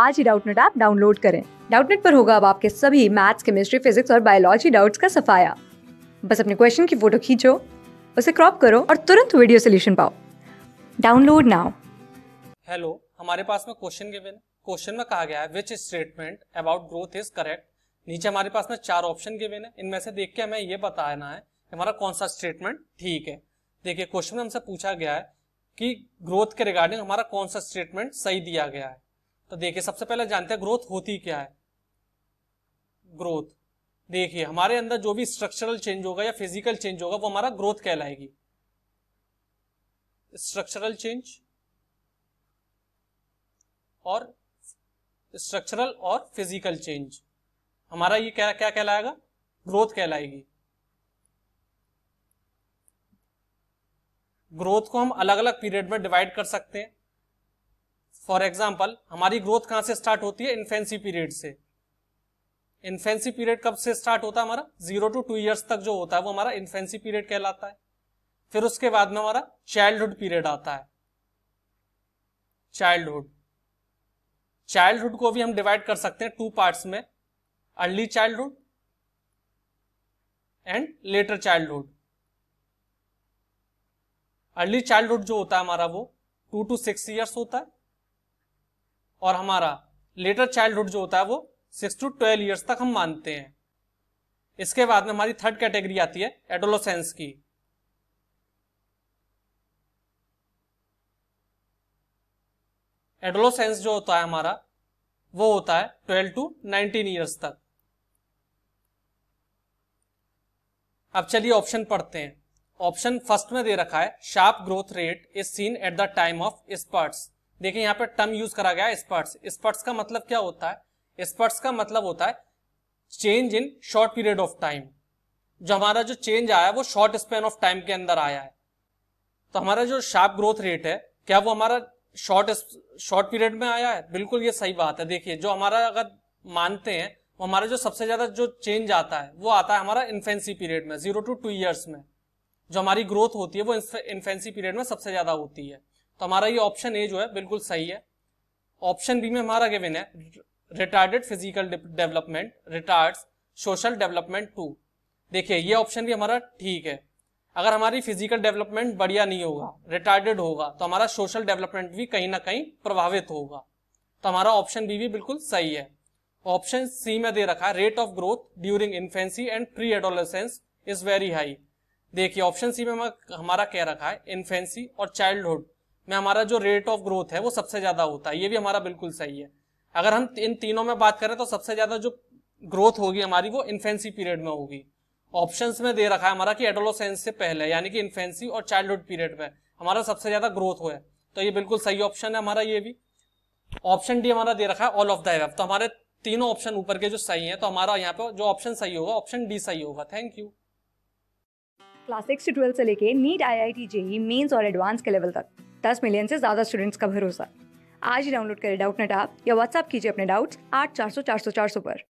आज ही Doubtnut app download करें डाउटनेट पर होगा अब आपके सभी मैथ्स केमिस्ट्री फिजिक्स और बायोलॉजी डाउट्स का सफाया बस अपने क्वेश्चन की फोटो खींचो उसे क्रॉप करो और तुरंत वीडियो सोल्यूशन पाओ डाउनलोड नाउ हेलो हमारे पास में क्वेश्चन गिवन क्वेश्चन में कहा गया है which statement about growth is correct नीचे हमारे पास में चार ऑप्शन गिवन है इनमें से देख के हमें ये बताना है कि हमारा कौन सा स्टेटमेंट ठीक है देखिए क्वेश्चन में हमसे पूछा गया है कि ग्रोथ के रिगार्डिंग हमारा कौन सा स्टेटमेंट सही दिया गया है तो देखिए सबसे पहले जानते हैं ग्रोथ होती क्या है ग्रोथ देखिए हमारे अंदर जो भी स्ट्रक्चरल चेंज होगा या फिजिकल चेंज होगा वो हमारा ग्रोथ कहलाएगी स्ट्रक्चरल चेंज और स्ट्रक्चरल और फिजिकल चेंज हमारा ये क्या क्या कहलाएगा ग्रोथ कहलाएगी ग्रोथ को हम अलग अलग पीरियड में डिवाइड कर सकते हैं फॉर एग्जाम्पल हमारी ग्रोथ कहां से स्टार्ट होती है इन्फेंसी पीरियड से इन्फेंसी पीरियड कब से स्टार्ट होता है हमारा जीरो टू टू ईयर्स तक जो होता है वो हमारा इन्फेंसी पीरियड कहलाता है फिर उसके बाद में हमारा चाइल्डहुड पीरियड आता है चाइल्डहुड चाइल्डहुड को भी हम डिवाइड कर सकते हैं टू पार्ट्स में early childhood and later childhood early childhood जो होता है हमारा वो टू टू सिक्स ईयर्स होता है और हमारा लेटर चाइल्डहुड जो होता है वो सिक्स टू ट्वेल्व ईयर्स तक हम मानते हैं इसके बाद में हमारी थर्ड कैटेगरी आती है एडोलोसेंस की एडोलोसेंस जो होता है हमारा वो होता है ट्वेल्व टू नाइनटीन ईयर्स तक अब चलिए ऑप्शन पढ़ते हैं ऑप्शन फर्स्ट में दे रखा है sharp growth rate is seen at the time of spurts देखिए यहाँ पर टर्म यूज करा गया स्पर्ट्स स्पर्ट्स का मतलब क्या होता है स्पर्ट्स का मतलब होता है change in short period of time जो हमारा जो चेंज आया वो शॉर्ट स्पेन ऑफ टाइम के अंदर आया है तो हमारा जो शार्प ग्रोथ रेट है क्या वो हमारा शॉर्ट शॉर्ट पीरियड में आया है बिल्कुल ये सही बात है देखिए जो हमारा अगर मानते हैं वो हमारा जो सबसे ज्यादा जो चेंज आता है वो आता है हमारा इन्फेंसी पीरियड में जीरो टू टू ईयर्स में जो हमारी ग्रोथ होती है वो इन्फेंसी पीरियड में सबसे ज्यादा होती है तो हमारा ये ऑप्शन ए जो है बिल्कुल सही है ऑप्शन बी में हमारा गिवन है retarded physical development retired social development too देखिए ये ऑप्शन भी हमारा ठीक है अगर हमारी फिजिकल डेवलपमेंट बढ़िया नहीं होगा रिटार्डेड होगा तो हमारा सोशल डेवलपमेंट भी कहीं ना कहीं प्रभावित होगा तो हमारा ऑप्शन बी भी बिल्कुल सही है ऑप्शन सी में दे रखा है rate of growth during infancy and pre adolescence is very high देखिए ऑप्शन सी में हमारा कह रखा है इन्फेंसी और चाइल्डहुड में हमारा जो रेट ऑफ ग्रोथ है वो सबसे ज्यादा होता है ये भी हमारा बिल्कुल सही है अगर हम इन तीनों में बात करें तो सबसे ज्यादा जो ग्रोथ होगी हमारी वो इन्फेंसी पीरियड में होगी ऑप्शन में दे रखा है हमारा कि एडोलोसेंस से पहले यानी कि इन्फेंसी और चाइल्डहुड पीरियड में हमारा सबसे ज्यादा ग्रोथ हुआ है तो ये बिल्कुल सही ऑप्शन है हमारा ये भी ऑप्शन डी हमारा दे रखा है ऑल ऑफ द तो हमारे तीनों ऑप्शन ऊपर के जो सही है तो हमारा यहाँ पे जो ऑप्शन सही होगा ऑप्शन डी सही होगा थैंक यू क्लास सिक्स से ट्वेल्थ से लेके NEET I I T JEE mains और एडवांस के लेवल तक पचास मिलियन से ज़्यादा स्टूडेंट्स का भरोसा आज ही डाउनलोड करें डाउट नेट या व्हाट्सअप कीजिए अपने डाउट्स आठ चार सौ चार सौ चार सौ पर